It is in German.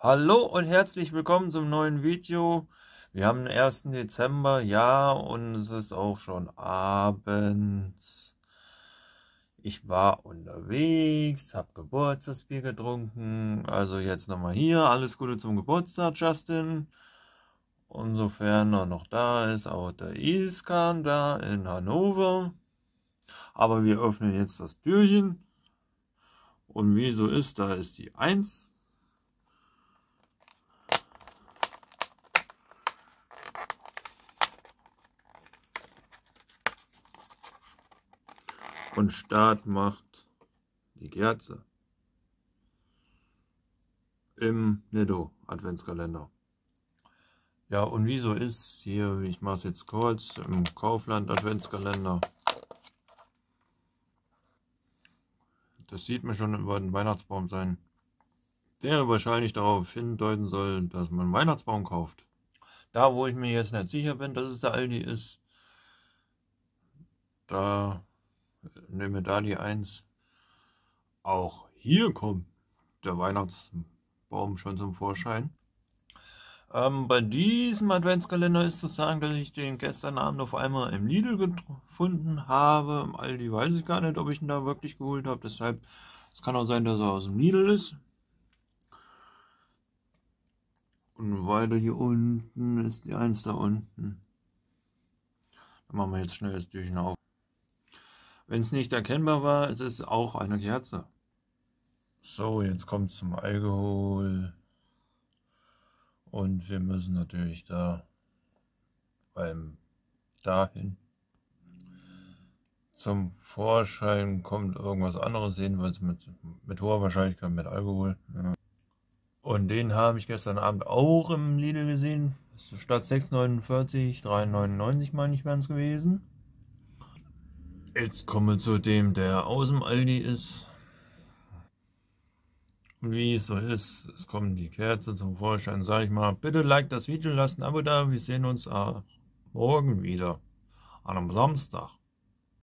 Hallo und herzlich willkommen zum neuen Video. Wir haben den 1. Dezember, ja, und es ist auch schon abends. Ich war unterwegs, habe Geburtstagsbier getrunken. Also jetzt nochmal hier, alles Gute zum Geburtstag, Justin. Und sofern er noch da ist, auch der Iskan da in Hannover. Aber wir öffnen jetzt das Türchen. Und wie so ist, da ist die 1. und Staat macht die Kerze im Netto Adventskalender. Ja, und wieso ist hier, ich mache es jetzt kurz, im Kaufland Adventskalender. Das sieht man schon über den Weihnachtsbaum sein, der wahrscheinlich darauf hindeuten soll, dass man einen Weihnachtsbaum kauft. Da, wo ich mir jetzt nicht sicher bin, dass es der Aldi ist, da nehme da die 1. Auch hier kommt der Weihnachtsbaum schon zum Vorschein. Ähm, bei diesem Adventskalender ist zu sagen, dass ich den gestern Abend auf einmal im Lidl gefunden habe. Im Aldi weiß ich gar nicht, ob ich ihn da wirklich geholt habe. Deshalb, es kann auch sein, dass er aus dem Lidl ist. Und weiter hier unten ist die 1 da unten. Dann machen wir jetzt schnell das Türchen auf. Wenn es nicht erkennbar war, ist es auch eine Kerze. So, jetzt kommt es zum Alkohol. Und wir müssen natürlich da beim dahin zum Vorschein kommt irgendwas anderes jedenfalls mit, mit hoher Wahrscheinlichkeit mit Alkohol. Ja. Und den habe ich gestern Abend auch im Lidl gesehen. Statt 6,49, 3,99 meine ich wären es gewesen. Jetzt kommen wir zu dem, der aus dem Aldi ist. Wie es so ist, es kommen die Kerzen zum Vorschein. Sag ich mal, bitte like das Video, lasst ein Abo da. Wir sehen uns äh, morgen wieder. An einem Samstag.